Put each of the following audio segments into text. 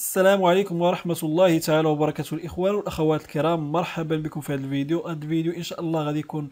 السلام عليكم ورحمة الله تعالى وبركاته الإخوان والأخوات الكرام مرحبا بكم في هذا الفيديو هذا الفيديو إن شاء الله غادي يكون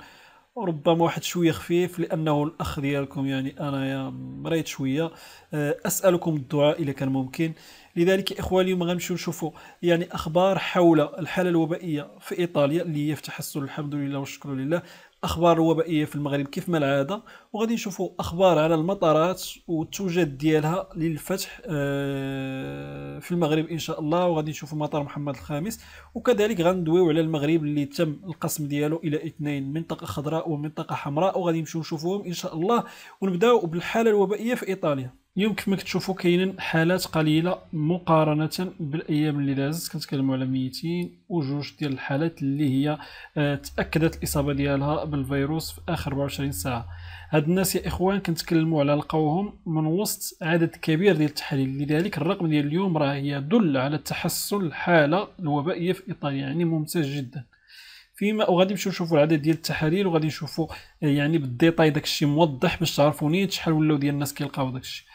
ربما واحد شويه خفيف لانه الاخ ديالكم يعني انايا مريض شويه آه، اسالكم الدعاء اذا كان ممكن لذلك اخواني اليوم غنمشيو نشوفوا يعني اخبار حول الحاله الوبائيه في ايطاليا اللي هي في تحسن الحمد لله والشكر لله اخبار وبائيه في المغرب كيف ما العاده وغادي نشوفوا اخبار على المطارات والتوجد ديالها للفتح آه، في المغرب ان شاء الله وغادي نشوفوا مطار محمد الخامس وكذلك غندويو على المغرب اللي تم القسم ديالو الى اثنين منطقه خضراء ومنطقه حمراء وغادي نمشيو نشوفوهم ان شاء الله ونبداو بالحاله الوبائيه في ايطاليا يمكنك تشوفوا كاينين حالات قليله مقارنه بالايام اللي دازت كنتكلموا على 200 وجوج ديال الحالات اللي هي آه، تاكدت الاصابه ديالها بالفيروس في اخر 24 ساعه هاد الناس يا اخوان كنتكلموا على لقاوهم من وسط عدد كبير ديال التحاليل لذلك الرقم ديال اليوم راه يدل على تحسن الحاله الوبائيه في ايطاليا يعني ممتاز جدا فيما وغادي نمشيو نشوفوا العدد ديال التحاليل وغادي نشوفوا آه، يعني بالديتاي داكشي موضح باش تعرفوا نيت شحال ولاو ديال الناس كيلقاو داكشي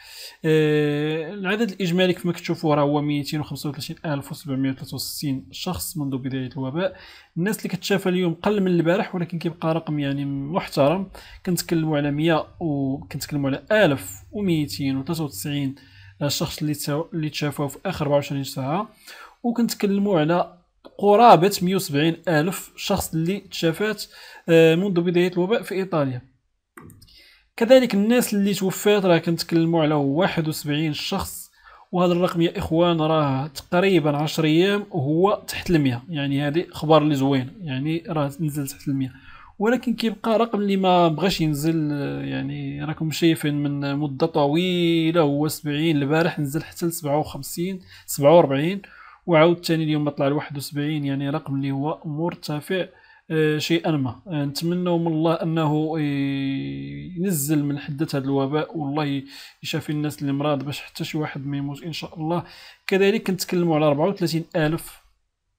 آه العدد الاجمالي كما كتشوفوا راه هو 235763 شخص منذ بدايه الوباء الناس اللي كتشافى اليوم قل من البارح ولكن كيبقى رقم يعني محترم كنتكلموا على 100 وكنتكلموا على 1293 الشخص اللي تشافوا في اخر 24 ساعه وكنتكلموا على قرابه 170 الف شخص اللي تشافات آه، منذ بدايه الوباء في ايطاليا كذلك الناس اللي توفات راه كنتكلموا على 71 شخص وهذا الرقم يا اخوان راه تقريبا 10 ايام وهو تحت المية يعني هذه خبر اللي زوين يعني راه نزل تحت المية ولكن كيبقى رقم اللي ما بغاش ينزل آه، يعني راكم شايفين من مده طويله هو 70 البارح نزل حتى ل 57 47 وعاوتاني اليوم طلع ل 71 يعني رقم اللي هو مرتفع آه، شيئا ما آه، نتمنى من الله انه آه، ينزل من حده هذا الوباء والله يشافي الناس اللي مراض باش حتى شي واحد ما يموت ان شاء الله كذلك نتكلموا على 34000 الف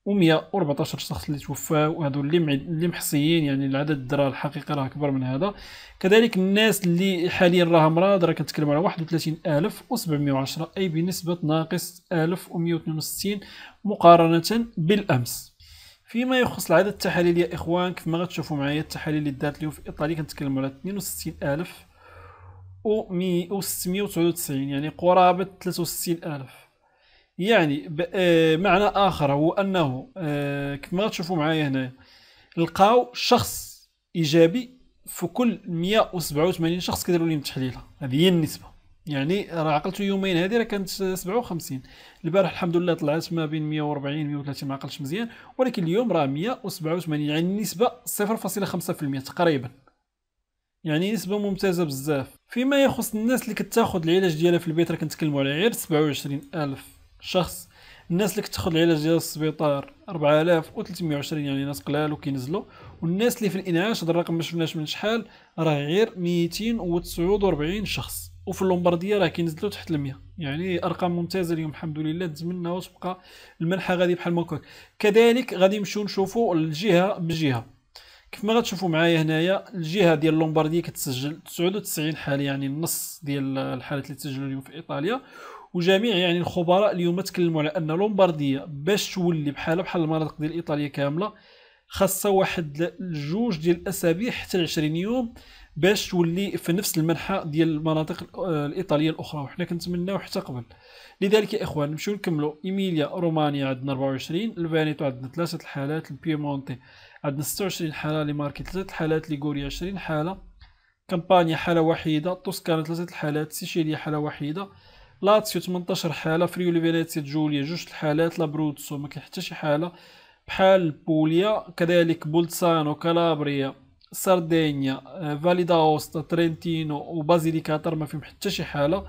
و114 شخص اللي توفاو وهذو اللي اللي محصيين يعني العدد الدرا الحقيقي راه اكبر من هذا كذلك الناس اللي حاليا راه مرض راه كنتكلموا على 31710 اي بنسبه ناقص 1162 مقارنه بالامس فيما يخص العدد التحاليل يا اخوان كيف ما غتشوفوا معايا التحاليل اللي دارت اليوم في ايطاليا كنتكلموا على 62000 و 699 يعني قرابه 63000 يعني آه، معنى اخر هو انه آه، كما تشوفوا معايا هنا لقاو شخص ايجابي في كل 187 شخص كيديروا لهم تحليله هذه هي النسبه يعني راه عقلته يومين هذه راه كانت 57 البارح الحمد لله طلعت ما بين 140 130 ما عقلتش مزيان ولكن اليوم راه 187 يعني النسبه 0.5% تقريبا يعني نسبه ممتازه بزاف فيما يخص الناس اللي كتاخذ العلاج ديالها في البيت راه كنتكلموا على غير 27000 شخص الناس اللي كتاخذ العلاج ديال السبيطار 4320 يعني ناس قلال وكينزلوا والناس اللي في الانعاش هذا الرقم ما شفناش من شحال راه غير 249 شخص وفي اللومبارديه راه كينزلوا تحت ال 100 يعني ارقام ممتازه اليوم الحمد لله نتمنى وتبقى المنحه غادي بحال هكاك كذلك غادي نمشيو نشوفوا الجهه بجهه كيف ما غتشوفوا معايا هنايا الجهه ديال اللومبارديه كتسجل 99 حاله يعني النص ديال الحالات اللي تسجلوا اليوم في ايطاليا وجميع يعني الخبراء اليوم تكلموا على ان لومبارديا باش تولي بحالها بحال المناطق ديال ايطاليا كامله خاصه واحد جوج ديال الاسابيع حتى 20 يوم باش تولي في نفس المنحى ديال المناطق آه، الايطاليه الاخرى وحنا كنتمناو حتى قبل لذلك يا اخوان نمشيو نكملوا ايميليا رومانيا عندنا 24 الفانيتو عندنا ثلاثه الحالات البيمونتي عندنا 26 حاله لماركي ثلاثه الحالات ليغوريا 20 حاله كامبانيا حاله وحيده توسكانا ثلاثه الحالات سيشيليا حاله وحيده لاتسيو 18 حاله فريولي فينيتسيا جوليا جوج الحالات لابروتسو ما كاين حتى شي حاله بحال بوليا كذلك بولتسانو كالابريا ساردينيا آه، اوستا ترينتينو وبازيلي كاتر ما فيهم حتى شي حاله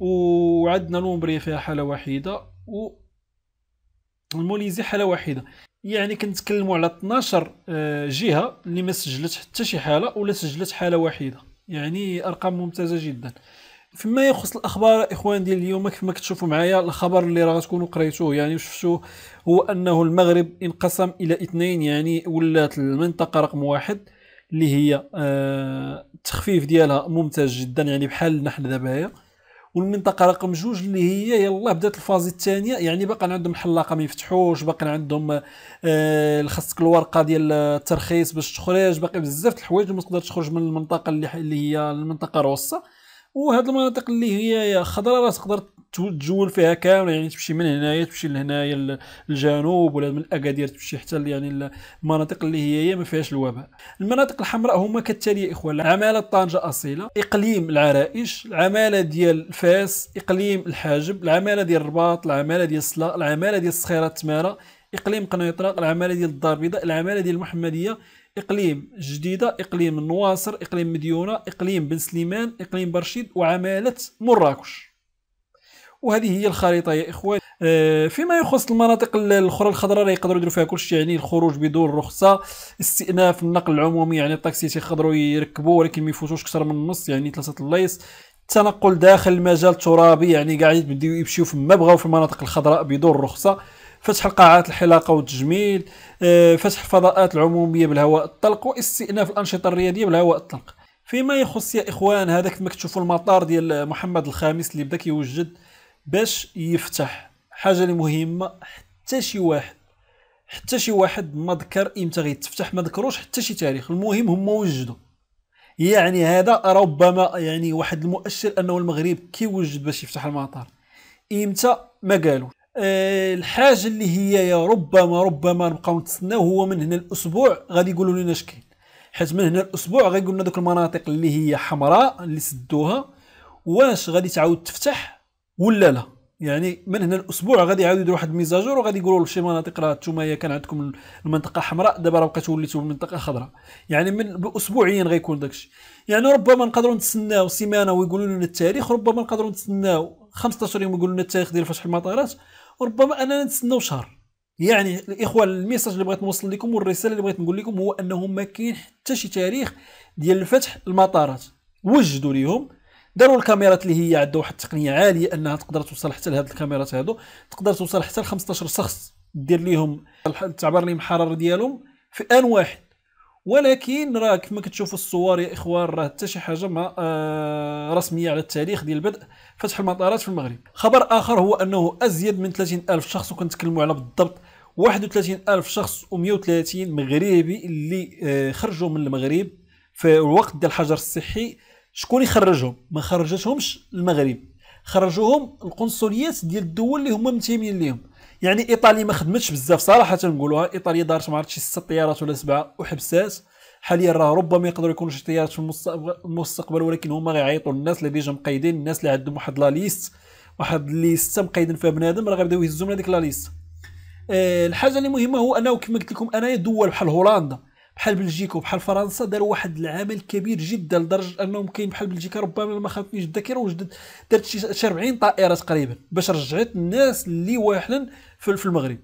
وعندنا لومبريا فيها حاله واحده و الموليزي حاله واحده يعني كنتكلموا على 12 آه، جهه اللي ما سجلت حتى شي حاله ولا سجلت حاله واحده يعني ارقام ممتازه جدا فيما يخص الاخبار اخوان ديال اليوم ما كتشوفوا معايا الخبر اللي راه تكونوا قريتوه يعني شفتوه هو انه المغرب انقسم الى اثنين يعني ولات المنطقه رقم واحد اللي هي آه ديالها ممتاز جدا يعني بحال نحن دابا والمنطقه رقم جوج اللي هي يلا بدات الفاز الثانيه يعني باقي عندهم الحلاقه ما يفتحوش باقي عندهم آه خاصك الورقه ديال الترخيص باش تخرج باقي بزاف د الحوايج ما تقدرش تخرج من المنطقه اللي هي المنطقه الوسطى وهاد المناطق اللي هي خضراء راه تقدر تجول فيها كامله يعني تمشي من هنايا تمشي لهنايا الجنوب ولا من اكادير تمشي حتى يعني المناطق اللي هي ما فيهاش الوباء المناطق الحمراء هما كالتالي يا اخوان العماله طنجه اصيله اقليم العرائش العماله ديال فاس اقليم الحاجب العماله ديال الرباط العماله ديال الصلاة العماله ديال الصخيره التماره اقليم قنيطره العماله ديال الدار البيضاء العماله ديال المحمديه اقليم جديده اقليم النواصر اقليم مديونه اقليم بن سليمان اقليم برشيد وعماله مراكش وهذه هي الخريطه يا اخوان آه، فيما يخص المناطق الاخرى الخضراء اللي يقدروا يديروا فيها كلشي يعني الخروج بدون رخصه استئناف النقل العمومي يعني الطاكسي يقدروا يركبوا ولكن ما يفوتوش اكثر من النص يعني ثلاثه الليس التنقل داخل المجال الترابي يعني قاعد يبداو يمشيو فما بغاو في المناطق الخضراء بدون رخصه فتح القاعات الحلاقه والتجميل آه، فتح الفضاءات العموميه بالهواء الطلق واستئناف الانشطه الرياضيه بالهواء الطلق فيما يخص يا اخوان هذا كما كتشوفوا المطار ديال محمد الخامس اللي بدا كيوجد باش يفتح حاجه مهمه حتى شي واحد حتى شي واحد ما ذكر امتى غيتفتح ما ذكروش حتى شي تاريخ المهم هما وجدوا يعني هذا ربما يعني واحد المؤشر انه المغرب كيوجد باش يفتح المطار امتى ما قالوا آه، الحاجه اللي هي يا ربما ربما نبقاو نتسناو هو من هنا الاسبوع غادي يقولوا لنا كاين حيت من هنا الاسبوع غادي يقولوا لنا دوك المناطق اللي هي حمراء اللي سدوها واش غادي تعاود تفتح ولا لا يعني من هنا الاسبوع غادي يعاودوا يديروا واحد الميزاجور وغادي يقولوا لشي مناطق راه انتم كان عندكم المنطقه حمراء دابا راه بقيتوا وليتوا المنطقه خضراء يعني من اسبوعيا غيكون داكشي يعني ربما نقدروا نتسناو سيمانه ويقولوا لنا التاريخ ربما نقدروا نتسناو 15 يوم يقولوا لنا التاريخ ديال فتح المطارات وربما اننا نتسناو شهر يعني الاخوان الميساج اللي بغيت نوصل لكم والرساله اللي بغيت نقول لكم هو انه ما كاين حتى شي تاريخ ديال فتح المطارات وجدوا ليهم داروا الكاميرات اللي هي عندها واحد التقنيه عاليه انها تقدر توصل حتى لهاد الكاميرات هادو تقدر توصل حتى ل 15 شخص دير ليهم تعبر لهم الحراره ديالهم في ان واحد ولكن راه كما كتشوفوا الصور يا اخوان راه حتى شي حاجه ما آه رسميه على التاريخ ديال بدء فتح المطارات في المغرب خبر اخر هو انه ازيد من 30 الف شخص وكنتكلموا على بالضبط 31 الف شخص و130 مغربي اللي آه خرجوا من المغرب في الوقت ديال الحجر الصحي شكون اللي خرجهم ما خرجتهمش المغرب خرجوهم القنصليات ديال الدول اللي هما منتمين ليهم يعني ايطاليا ما خدمتش بزاف صراحه نقولوها ايطاليا دارت ما شي ست طيارات ولا سبعه وحبسات حاليا راه ربما يقدروا يكونوا شي طيارات في المستقبل ولكن هما غيعيطوا للناس اللي ديجا مقيدين الناس اللي عندهم واحد لا ليست واحد ليست مقيدين فيها بنادم راه غيبداو يهزوا من هذيك لا ليست أه الحاجه اللي مهمه هو انه كما قلت لكم انايا دول بحال هولندا بحال بلجيكا وبحال فرنسا داروا واحد العمل كبير جدا لدرجه انهم كاين بحال بلجيكا ربما ما خافنيش الذاكره وجدت دارت شي 40 طائره تقريبا باش رجعت الناس اللي واحلا في المغرب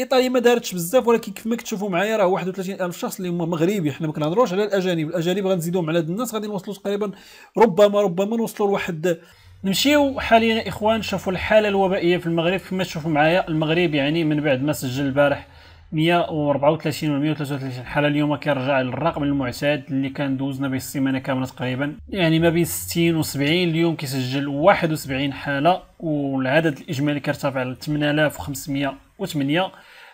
ايطاليا ما دارتش بزاف ولكن كيف ما كتشوفوا معايا راه 31000 شخص اللي هما مغربي حنا ما كنهضروش على الاجانب الاجانب غنزيدوهم على هاد الناس غادي نوصلوا تقريبا ربما ربما نوصلوا لواحد نمشيو حاليا اخوان شوفوا الحاله الوبائيه في المغرب كما تشوفوا معايا المغرب يعني من بعد ما سجل البارح 134 و 133 حاله اليوم كيرجع للرقم المعتاد اللي كان دوزنا به السيمانه كامله تقريبا يعني ما بين 60 و70 اليوم كيسجل 71 حاله والعدد الاجمالي كيرتفع ل 8508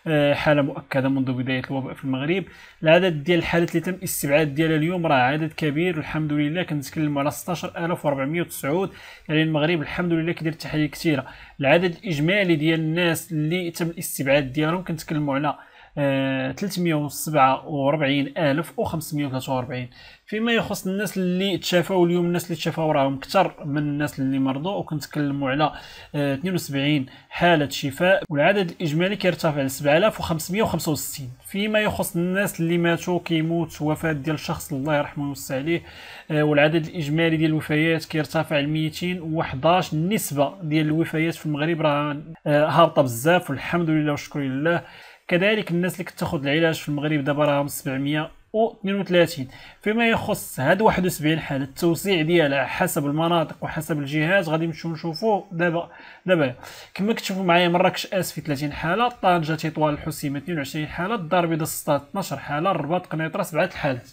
آه، حاله مؤكده منذ بدايه الوباء في المغرب العدد ديال الحالات اللي تم الاستبعاد ديالها اليوم راه عدد كبير والحمد لله كنتكلم على 16409 يعني المغرب الحمد لله كيدير تحاليل كثيره العدد الاجمالي ديال الناس اللي تم الاستبعاد ديالهم كنتكلموا على 347543 آه، فيما يخص الناس اللي تشافوا اليوم الناس اللي تشافوا راهم اكثر من الناس اللي مرضوا وكنتكلموا على 72 آه، حاله شفاء والعدد الاجمالي كيرتفع ل 7565 فيما يخص الناس اللي ماتوا كيموت وفاه ديال الشخص الله يرحمه ويوسع عليه آه، والعدد الاجمالي ديال الوفيات كيرتفع ل 211 النسبه ديال الوفيات في المغرب راه هابطه بزاف والحمد لله والشكر لله كذلك الناس اللي كتاخذ العلاج في المغرب دابا راهم 732 فيما يخص هاد 71 حاله التوسيع ديالها حسب المناطق وحسب الجهات غادي نمشيو نشوفو دابا دابا كما كتشوفوا معايا مراكش اس في 30 حاله طنجه تطوان الحسيمه 22 حاله الدار البيضاء 16 12 حاله الرباط قنيطره 7 حالات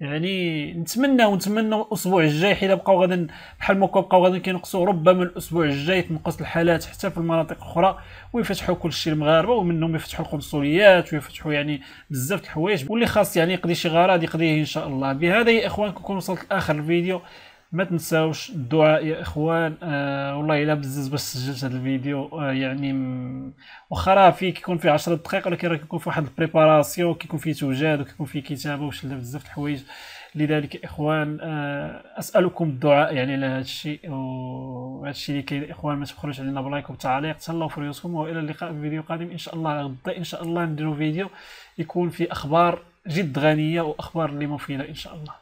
يعني نتمنى ونتمنى الاسبوع الجاي حيت بقاو غادي بحال ما بقاو غادي كينقصوا ربما الاسبوع الجاي تنقص الحالات حتى في المناطق الاخرى ويفتحوا كلشي المغاربه ومنهم يفتحوا القنصليات ويفتحوا يعني بزاف الحوايج واللي خاص يعني يقضي شي غرض يقضيه ان شاء الله بهذا يا اخوان كنكون وصلت لاخر الفيديو ما تنساوش الدعاء يا اخوان آه والله الا بزز باش سجلت هذا الفيديو آه يعني م... واخا راه فيه كيكون فيه 10 دقائق ولكن راه كيكون فيه واحد البريباراسيون كيكون فيه توجاد وكيكون فيه كتابه وشلنا بزاف د الحوايج لذلك يا اخوان آه اسالكم الدعاء يعني على هذا الشيء وهذا الشيء اللي كاين اخوان ما تبخلوش علينا بلايك وتعليق تهلاو في ريوسكم والى اللقاء في فيديو قادم ان شاء الله غدا ان شاء الله نديرو فيديو يكون فيه اخبار جد غنيه واخبار اللي مفيده ان شاء الله